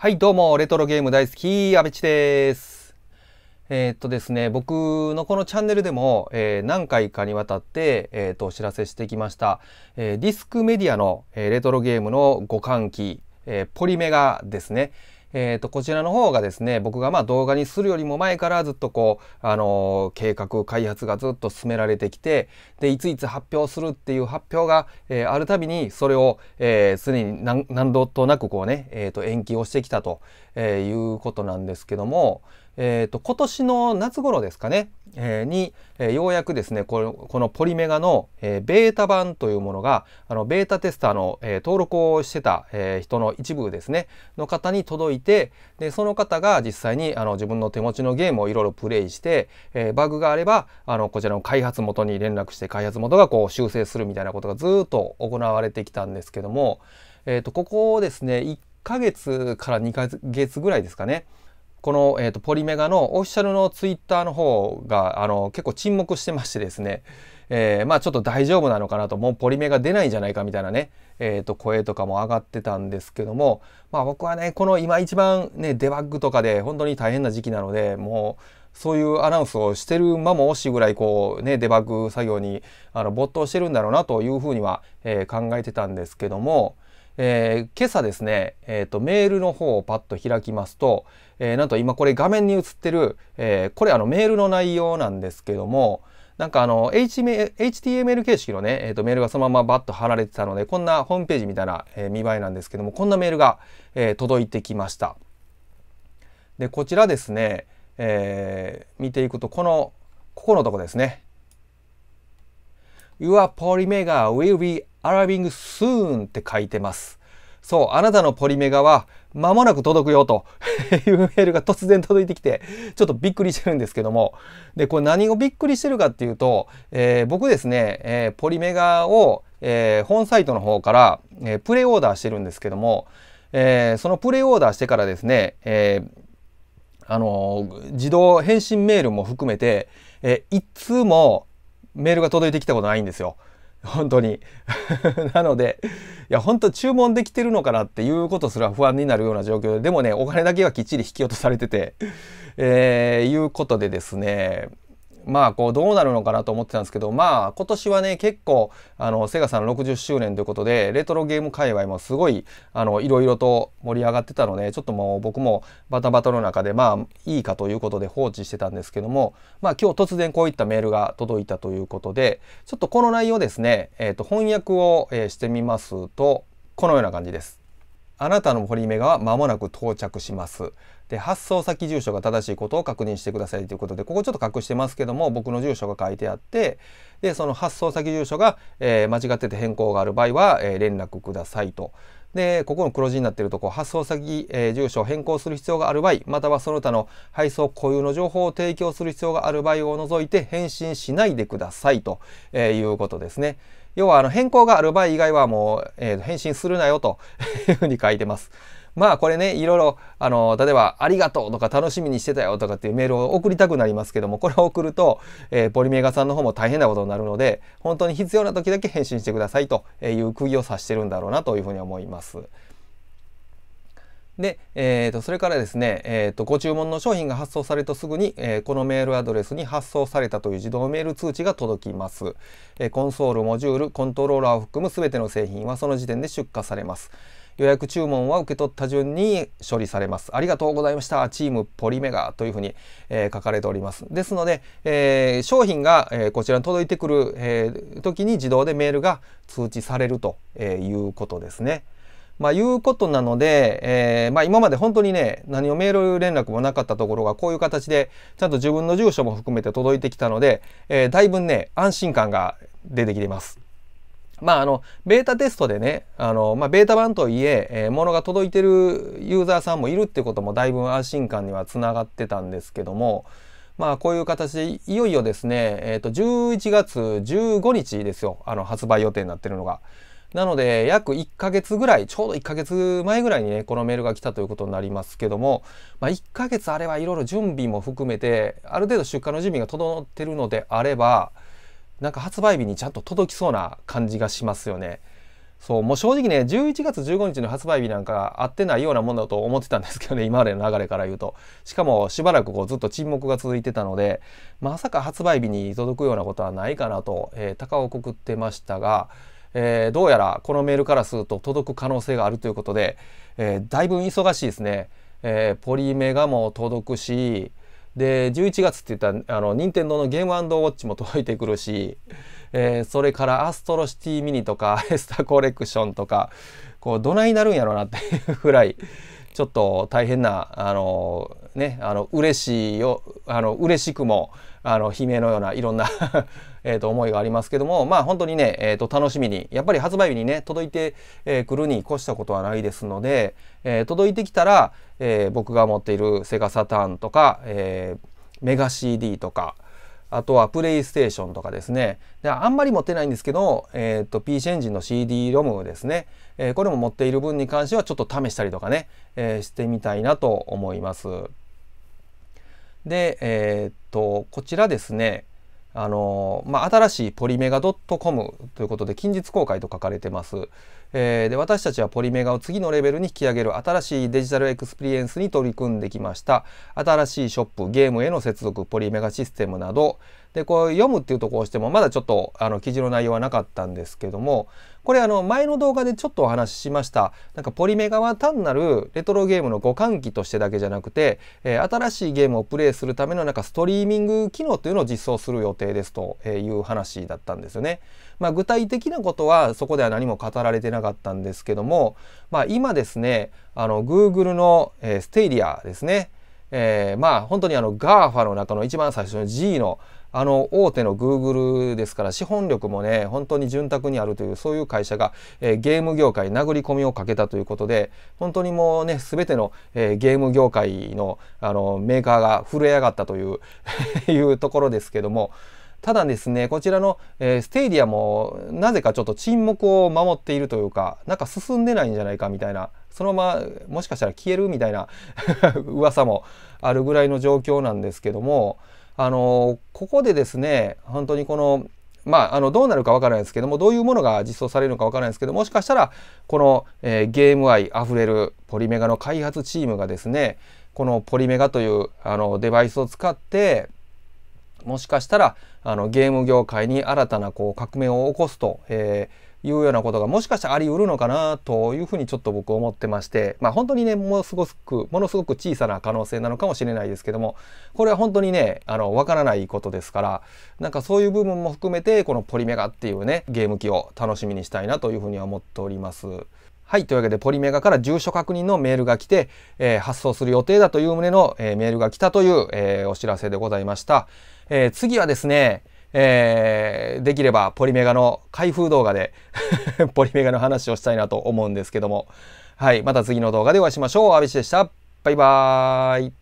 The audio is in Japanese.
はい、どうも、レトロゲーム大好き、阿部ちです。えー、っとですね、僕のこのチャンネルでも、えー、何回かにわたって、えー、っと、お知らせしてきました、えディスクメディアの、えレトロゲームの互換機、えポリメガですね。えー、とこちらの方がですね僕がまあ動画にするよりも前からずっとこう、あのー、計画開発がずっと進められてきてでいついつ発表するっていう発表が、えー、あるたびにそれを、えー、常に何何度となくこうね、えー、と延期をしてきたと、えー、いうことなんですけども。えー、と、今年の夏頃ですかね、えー、に、えー、ようやくですね、このこのポリメガの、えー、ベータ版というものが、あのベータテスターの、えー、登録をしてた、えー、人の一部ですね、の方に届いて、でその方が実際にあの自分の手持ちのゲームをいろいろプレイして、えー、バグがあれば、あのこちらの開発元に連絡して、開発元がこう修正するみたいなことがずっと行われてきたんですけども、えー、と、ここをですね、1ヶ月から2ヶ月ぐらいですかね、この、えーと、ポリメガのオフィシャルのツイッターの方があの結構沈黙してましてですね、えー、まあちょっと大丈夫なのかなともうポリメガ出ないんじゃないかみたいなね、えー、と声とかも上がってたんですけども、まあ、僕はねこの今一番、ね、デバッグとかで本当に大変な時期なのでもうそういうアナウンスをしてる間も惜しいぐらいこうねデバッグ作業にあの没頭してるんだろうなというふうには、えー、考えてたんですけども。えー、今朝ですね、えーと、メールの方をパッと開きますと、えー、なんと今これ画面に映ってる、えー、これあのメールの内容なんですけどもなんかあの HTML 形式のね、えー、とメールがそのままバッと貼られてたのでこんなホームページみたいな、え見栄えなんですけどもこんなメールが、え届いてきました。でこちらですね、え見ていくとこのここのとこですね。Your polymega will be アラビングスーンって書いてます。そう、あなたのポリメガは間もなく届くよというメールが突然届いてきて、ちょっとびっくりしてるんですけども。で、これ何をびっくりしてるかっていうと、えー、僕ですね、えー、ポリメガを、えー、本サイトの方から、えー、プレオーダーしてるんですけども、えー、そのプレオーダーしてからですね、えー、あのー、自動返信メールも含めて、えー、いつもメールが届いてきたことないんですよ。本当に なのでいや本当注文できてるのかなっていうことすら不安になるような状況ででもねお金だけはきっちり引き落とされてて、えー、いうことでですねまあこうどうなるのかなと思ってたんですけどまあ今年はね結構あのセガさん60周年ということでレトロゲーム界隈もすごいあのいろいろと盛り上がってたのでちょっともう僕もバタバタの中でまあいいかということで放置してたんですけどもまあ今日突然こういったメールが届いたということでちょっとこの内容ですね、えー、と翻訳を、えしてみますとこのような感じです。あなたの堀目が間もなく到着します。で、発送先住所が正しいことを確認してくださいということで、ここちょっと隠してますけども、僕の住所が書いてあって、で、その発送先住所が、えー、間違ってて変更がある場合は、えー、連絡くださいと。で、ここの黒字になってるとこ、発送先、えー、住所を変更する必要がある場合、またはその他の配送固有の情報を提供する必要がある場合を除いて返信しないでくださいと、えいうことですね。要はあの変更がある場合以外はもう、えー、返信するなよと いうふうに書いてます。まあこれねいろいろあの例えば「ありがとう」とか「楽しみにしてたよ」とかっていうメールを送りたくなりますけどもこれを送ると、えー、ポリメーガさんの方も大変なことになるので本当に必要な時だけ返信してくださいという釘を刺してるんだろうなというふうに思います。で、えー、とそれからですね、えー、とご注文の商品が発送されるとすぐに、えー、このメールアドレスに発送されたという自動メール通知が届きます、えー、コンソールモジュールコントローラーを含む全ての製品はその時点で出荷されます予約注文は受け取った順に処理されます。ありがとうございました。チームポリメガというふうに、えー、書かれております。ですので、えー、商品が、えー、こちらに届いてくる、え時に自動でメールが通知されるということですね。まあ、いうことなので、えー、まあ、今まで本当にね、何をメール連絡もなかったところが、こういう形で、ちゃんと自分の住所も含めて届いてきたので、えー、だいぶね、安心感が出てきています。まあ、あの、ベータテストでね、あの、まあ、ベータ版といえ、えー、物が届いてるユーザーさんもいるってことも、だいぶ安心感にはつながってたんですけども、まあ、こういう形で、いよいよですね、えっ、ー、と、11月15日ですよ、あの、発売予定になってるのが。なので、約1ヶ月ぐらい、ちょうど1ヶ月前ぐらいにね、このメールが来たということになりますけども、まあ、1ヶ月あればいろいろ準備も含めて、ある程度出荷の準備が整ってるのであれば、なんか発売日にちゃんと届きそうな感じがしますよね。そう、もう正直ね、11月15日の発売日なんか合ってないようなものだと思ってたんですけどね、今までの流れから言うと。しかもしばらくこうずっと沈黙が続いてたので、まさか発売日に届くようなことはないかなと、えー、高をくくってましたが、えー、どうやらこのメールからすると届く可能性があるということで、えー、だいぶ忙しいですね、えー、ポリメガも届くしで11月って言ったら任天堂のゲームウォッチも届いてくるし、えー、それからアストロシティミニとか エスタコレクションとかこうどないなるんやろうなっていうぐらいちょっと大変なあのねあの嬉しいよあの嬉しくもあの悲鳴のようないろんな えと思いがありますけどもまあ本当にね、えー、と楽しみにやっぱり発売日にね届いてく、えー、るに越したことはないですので、えー、届いてきたら、えー、僕が持っているセガサターンとか、えー、メガ CD とかあとはプレイステーションとかですね。であんまり持ってないんですけど、えっ、ー、と PC エンジンの CD ロムですね、えー、これも持っている分に関してはちょっと試したりとかね、えー、してみたいなと思います。で、えー、っと、こちらですね、あのまあ、新しいポリメガ .com ということで近日公開と書かれてます、えー、で私たちはポリメガを次のレベルに引き上げる新しいデジタルエクスペリエンスに取り組んできました新しいショップゲームへの接続ポリメガシステムなどでこう読むっていうとこをしてもまだちょっとあの記事の内容はなかったんですけどもこれあの前の動画でちょっとお話ししましたなんかポリメガは単なるレトロゲームの互換機としてだけじゃなくて、えー、新しいゲームをプレイするためのなんかストリーミング機能というのを実装する予定ですという話だったんですよね。まあ、具体的なことはそこでは何も語られてなかったんですけども、まあ、今ですねあの Google の、えー、ステイリアですね、えー、まあ本当にあの GAFA の中の一番最初の G のあの大手のグーグルですから資本力もね本当に潤沢にあるというそういう会社が、えー、ゲーム業界殴り込みをかけたということで本当にもうね全ての、えー、ゲーム業界のあのメーカーが震え上がったという いうところですけどもただですねこちらの、えー、ステイディアもなぜかちょっと沈黙を守っているというかなんか進んでないんじゃないかみたいなそのままもしかしたら消えるみたいな 噂もあるぐらいの状況なんですけども。あのここでですね本当にこのまあ、あのどうなるかわからないですけどもどういうものが実装されるのかわからないですけどもしかしたらこの、えー、ゲーム愛あふれるポリメガの開発チームがですねこのポリメガというあのデバイスを使ってもしかしたらあのゲーム業界に新たなこう革命を起こすと、えーいうようなことがもしかしたらあり得るのかなというふうにちょっと僕思ってまして、まあ本当にね、ものすごく、ものすごく小さな可能性なのかもしれないですけども、これは本当にね、あの、わからないことですから、なんかそういう部分も含めて、このポリメガっていうね、ゲーム機を楽しみにしたいなというふうには思っております。はい。というわけで、ポリメガから住所確認のメールが来て、えー、発送する予定だという旨の、えー、メールが来たという、えー、お知らせでございました。え次はですね、えー、できればポリメガの開封動画で ポリメガの話をしたいなと思うんですけども、はい、また次の動画でお会いしましょう。安部氏でした。バイバーイ。